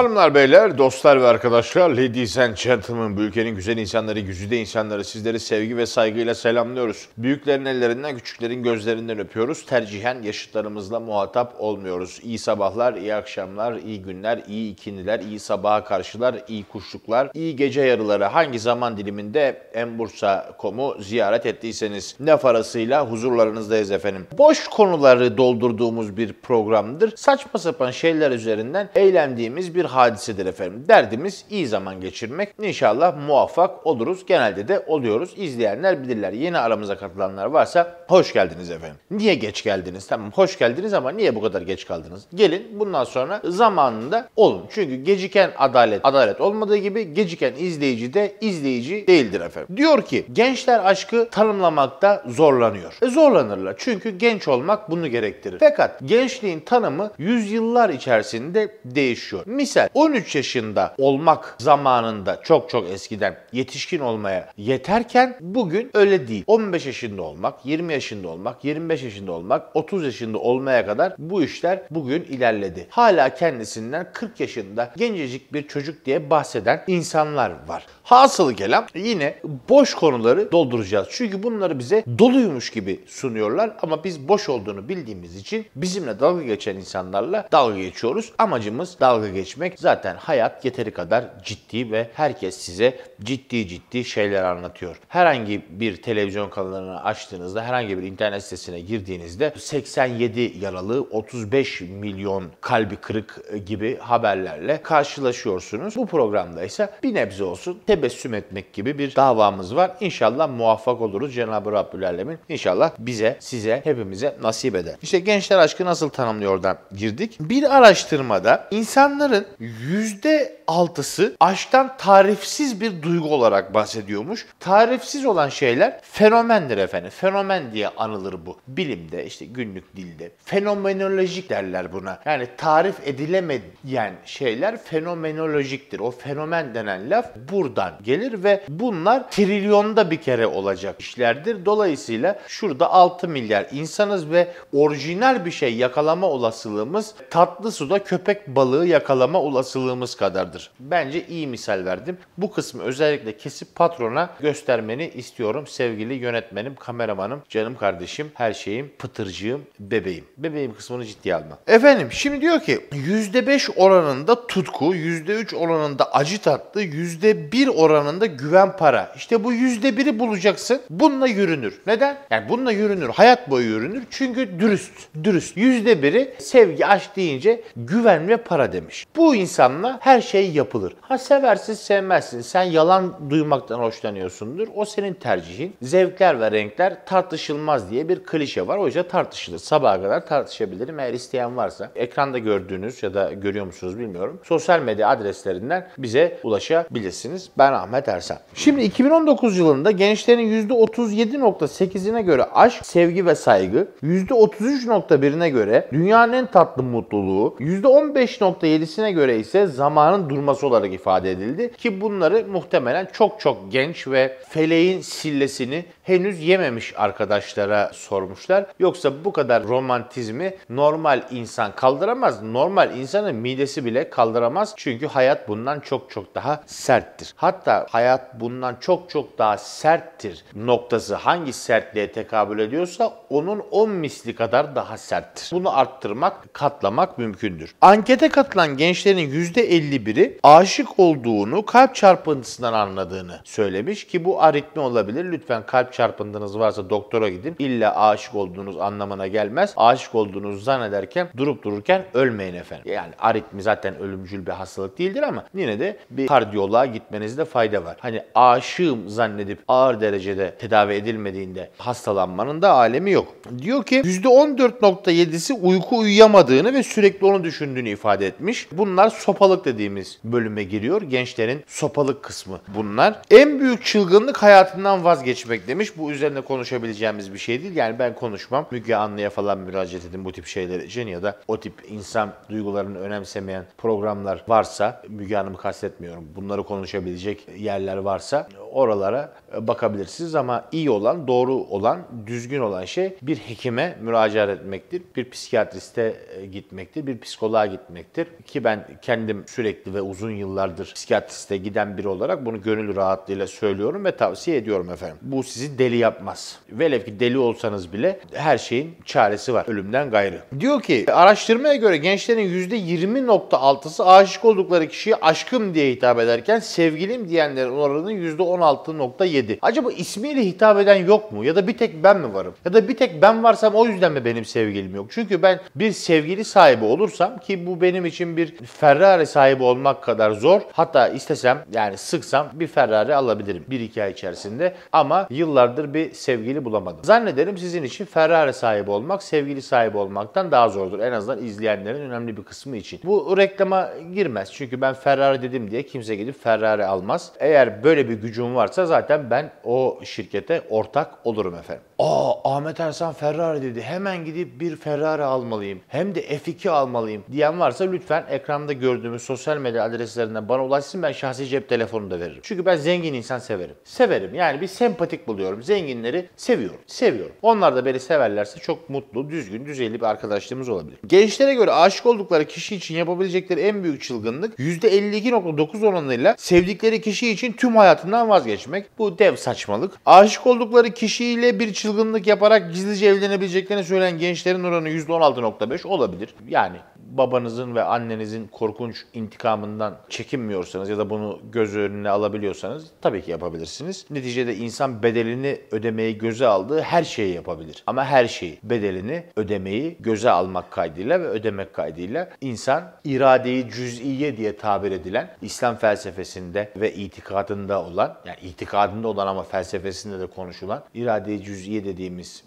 Hanımlar, beyler, dostlar ve arkadaşlar, ladies and gentlemen, bu ülkenin güzel insanları, güzide insanları, sizleri sevgi ve saygıyla selamlıyoruz. Büyüklerin ellerinden, küçüklerin gözlerinden öpüyoruz. Tercihen yaşıtlarımızla muhatap olmuyoruz. İyi sabahlar, iyi akşamlar, iyi günler, iyi ikindiler, iyi sabaha karşılar, iyi kuşluklar, iyi gece yarıları hangi zaman diliminde enbursa.com'u ziyaret ettiyseniz ne farasıyla huzurlarınızdayız efendim. Boş konuları doldurduğumuz bir programdır. Saçma sapan şeyler üzerinden eğlendiğimiz bir hadisedir efendim. Derdimiz iyi zaman geçirmek. İnşallah muvaffak oluruz. Genelde de oluyoruz. İzleyenler bilirler. Yeni aramıza katılanlar varsa hoş geldiniz efendim. Niye geç geldiniz? Tamam hoş geldiniz ama niye bu kadar geç kaldınız? Gelin bundan sonra zamanında olun. Çünkü geciken adalet adalet olmadığı gibi geciken izleyici de izleyici değildir efendim. Diyor ki gençler aşkı tanımlamakta zorlanıyor. E zorlanırlar. Çünkü genç olmak bunu gerektirir. Fakat gençliğin tanımı yüzyıllar içerisinde değişiyor. Mis ise 13 yaşında olmak zamanında çok çok eskiden yetişkin olmaya yeterken bugün öyle değil. 15 yaşında olmak, 20 yaşında olmak, 25 yaşında olmak, 30 yaşında olmaya kadar bu işler bugün ilerledi. Hala kendisinden 40 yaşında gencecik bir çocuk diye bahseden insanlar var. Hasılı kelam yine boş konuları dolduracağız. Çünkü bunları bize doluymuş gibi sunuyorlar ama biz boş olduğunu bildiğimiz için bizimle dalga geçen insanlarla dalga geçiyoruz. Amacımız dalga geçmek geçmek zaten hayat yeteri kadar ciddi ve herkes size ciddi ciddi şeyler anlatıyor. Herhangi bir televizyon kanalını açtığınızda, herhangi bir internet sitesine girdiğinizde 87 yaralı, 35 milyon kalbi kırık gibi haberlerle karşılaşıyorsunuz. Bu programda ise bir nebze olsun tebessüm etmek gibi bir davamız var. İnşallah muvaffak oluruz Cenab-ı Rabbül Alemin. İnşallah bize, size, hepimize nasip eder. İşte gençler aşkı nasıl tanımlıyordan girdik. Bir araştırmada insanların %6'sı aşktan tarifsiz bir duygu olarak bahsediyormuş. Tarifsiz olan şeyler fenomendir efendim. Fenomen diye anılır bu. Bilimde işte günlük dilde. Fenomenolojik derler buna. Yani tarif edilemeyen şeyler fenomenolojiktir. O fenomen denen laf buradan gelir ve bunlar trilyonda bir kere olacak işlerdir. Dolayısıyla şurada 6 milyar insanız ve orijinal bir şey yakalama olasılığımız tatlı suda köpek balığı yakalama alma olasılığımız kadardır. Bence iyi misal verdim. Bu kısmı özellikle kesip patrona göstermeni istiyorum sevgili yönetmenim, kameramanım, canım kardeşim, her şeyim, pıtırcığım, bebeğim. Bebeğim kısmını ciddiye alma. Efendim şimdi diyor ki %5 oranında tutku, %3 oranında acı tatlı, %1 oranında güven para. İşte bu %1'i bulacaksın. Bununla yürünür. Neden? Yani bununla yürünür. Hayat boyu yürünür. Çünkü dürüst. Dürüst. %1'i sevgi, aşk deyince güven ve para demiş. Bu bu insanla her şey yapılır. Ha seversin sevmezsin. Sen yalan duymaktan hoşlanıyorsundur. O senin tercihin. Zevkler ve renkler tartışılmaz diye bir klişe var. O yüzden tartışılır. Sabaha kadar tartışabilirim eğer isteyen varsa. Ekranda gördüğünüz ya da görüyor musunuz bilmiyorum. Sosyal medya adreslerinden bize ulaşabilirsiniz. Ben Ahmet Ersen. Şimdi 2019 yılında gençlerin %37.8'ine göre aşk, sevgi ve saygı, %33.1'ine göre dünyanın en tatlı mutluluğu, %15.7'sine göre göre ise zamanın durması olarak ifade edildi ki bunları muhtemelen çok çok genç ve feleğin sillesini henüz yememiş arkadaşlara sormuşlar. Yoksa bu kadar romantizmi normal insan kaldıramaz. Normal insanın midesi bile kaldıramaz. Çünkü hayat bundan çok çok daha serttir. Hatta hayat bundan çok çok daha serttir noktası hangi sertliğe tekabül ediyorsa onun 10 misli kadar daha serttir. Bunu arttırmak, katlamak mümkündür. Ankete katılan gençler kişilerin %51'i aşık olduğunu kalp çarpıntısından anladığını söylemiş ki bu aritmi olabilir. Lütfen kalp çarpıntınız varsa doktora gidin. İlla aşık olduğunuz anlamına gelmez. Aşık olduğunuzu zannederken durup dururken ölmeyin efendim. Yani aritmi zaten ölümcül bir hastalık değildir ama yine de bir kardiyoloğa gitmenizde fayda var. Hani aşığım zannedip ağır derecede tedavi edilmediğinde hastalanmanın da alemi yok. Diyor ki %14.7'si uyku uyuyamadığını ve sürekli onu düşündüğünü ifade etmiş. Bunlar Bunlar sopalık dediğimiz bölüme giriyor. Gençlerin sopalık kısmı bunlar. En büyük çılgınlık hayatından vazgeçmek demiş. Bu üzerine konuşabileceğimiz bir şey değil. Yani ben konuşmam. Müge Anlı'ya falan müracaat edin bu tip şeyler için ya da o tip insan duygularını önemsemeyen programlar varsa Müge Hanım'ı kastetmiyorum. Bunları konuşabilecek yerler varsa oralara e, bakabilirsiniz ama iyi olan, doğru olan, düzgün olan şey bir hekime müracaat etmektir. Bir psikiyatriste e, gitmektir, bir psikoloğa gitmektir. Ki ben kendim sürekli ve uzun yıllardır psikiyatriste giden biri olarak bunu gönül rahatlığıyla söylüyorum ve tavsiye ediyorum efendim. Bu sizi deli yapmaz. Velev ki deli olsanız bile her şeyin çaresi var. Ölümden gayrı. Diyor ki araştırmaya göre gençlerin %20.6'sı aşık oldukları kişiye aşkım diye hitap ederken sevgilim diyenlerin oranı %10 %16.7. Acaba ismiyle hitap eden yok mu? Ya da bir tek ben mi varım? Ya da bir tek ben varsam o yüzden mi benim sevgilim yok? Çünkü ben bir sevgili sahibi olursam ki bu benim için bir Ferrari sahibi olmak kadar zor. Hatta istesem yani sıksam bir Ferrari alabilirim bir iki ay içerisinde. Ama yıllardır bir sevgili bulamadım. Zannederim sizin için Ferrari sahibi olmak sevgili sahibi olmaktan daha zordur. En azından izleyenlerin önemli bir kısmı için. Bu reklama girmez. Çünkü ben Ferrari dedim diye kimse gidip Ferrari almaz. Eğer böyle bir gücüm durumum varsa zaten ben o şirkete ortak olurum efendim. ''Aa Ahmet Ersan Ferrari dedi. Hemen gidip bir Ferrari almalıyım. Hem de F2 almalıyım." diyen varsa lütfen ekranda gördüğümüz sosyal medya adreslerinden bana ulaşsın. Ben şahsi cep telefonunu da veririm. Çünkü ben zengin insan severim. Severim. Yani bir sempatik buluyorum. Zenginleri seviyorum. Seviyorum. Onlar da beni severlerse çok mutlu, düzgün, düzeyli bir arkadaşlığımız olabilir. Gençlere göre aşık oldukları kişi için yapabilecekleri en büyük çılgınlık %52.9 oranıyla sevdikleri kişi için tüm hayatından vazgeçmek. Bu dev saçmalık. Aşık oldukları kişiyle bir çılgınlık çılgınlık yaparak gizlice evlenebileceklerini söyleyen gençlerin oranı %16.5 olabilir. Yani babanızın ve annenizin korkunç intikamından çekinmiyorsanız ya da bunu göz önüne alabiliyorsanız tabii ki yapabilirsiniz. Neticede insan bedelini ödemeyi göze aldığı her şeyi yapabilir. Ama her şeyi, bedelini ödemeyi göze almak kaydıyla ve ödemek kaydıyla insan iradeyi cüz'iye diye tabir edilen İslam felsefesinde ve itikadında olan, yani itikadında olan ama felsefesinde de konuşulan iradeyi cüz'iye iradi dediğimiz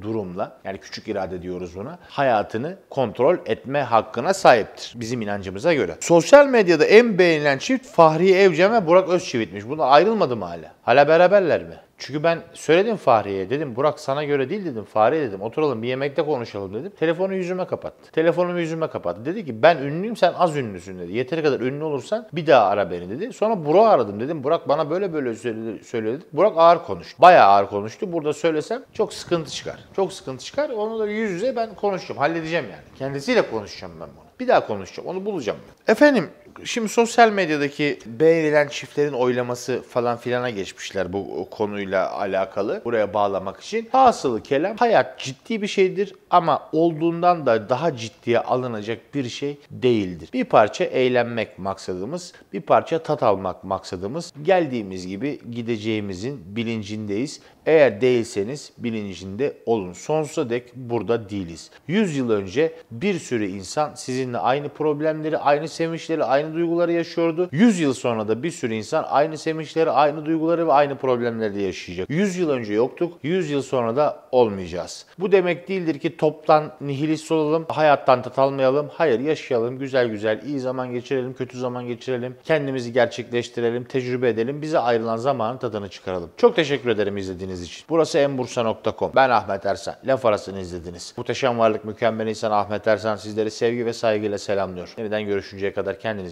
durumla yani küçük irade diyoruz buna hayatını kontrol etme hakkına sahiptir bizim inancımıza göre. Sosyal medyada en beğenilen çift Fahri Evcen ve Burak Özçivit'miş. Buna ayrılmadı mı hala? Hala beraberler mi? Çünkü ben söyledim Fahriye'ye dedim Burak sana göre değil dedim Fahriye dedim oturalım bir yemekte konuşalım dedim. Telefonu yüzüme kapattı. Telefonumu yüzüme kapattı. Dedi ki ben ünlüyüm sen az ünlüsün dedi. Yeteri kadar ünlü olursan bir daha ara beni dedi. Sonra Burak'ı aradım dedim Burak bana böyle böyle söyledi. söyledi. Burak ağır konuştu. Bayağı ağır konuştu. Burada söylesem çok sıkıntı çıkar. Çok sıkıntı çıkar. Onu da yüz yüze ben konuşacağım. Halledeceğim yani. Kendisiyle konuşacağım ben bunu. Bir daha konuşacağım. Onu bulacağım. Ben. Efendim Şimdi sosyal medyadaki beğenilen çiftlerin oylaması falan filana geçmişler bu konuyla alakalı. Buraya bağlamak için. Hasılı kelam hayat ciddi bir şeydir ama olduğundan da daha ciddiye alınacak bir şey değildir. Bir parça eğlenmek maksadımız, bir parça tat almak maksadımız. Geldiğimiz gibi gideceğimizin bilincindeyiz. Eğer değilseniz bilincinde olun. Sonsuza dek burada değiliz. 100 yıl önce bir sürü insan sizinle aynı problemleri, aynı sevinçleri, aynı aynı duyguları yaşıyordu. 100 yıl sonra da bir sürü insan aynı sevinçleri, aynı duyguları ve aynı problemleri yaşayacak. 100 yıl önce yoktuk, 100 yıl sonra da olmayacağız. Bu demek değildir ki toptan nihilist olalım, hayattan tat almayalım. Hayır yaşayalım, güzel güzel, iyi zaman geçirelim, kötü zaman geçirelim. Kendimizi gerçekleştirelim, tecrübe edelim. Bize ayrılan zamanın tadını çıkaralım. Çok teşekkür ederim izlediğiniz için. Burası enbursa.com. Ben Ahmet Ersen. Laf arasını izlediniz. Muhteşem varlık, mükemmel insan Ahmet Ersen sizleri sevgi ve saygıyla selamlıyor. Yeniden görüşünceye kadar kendinize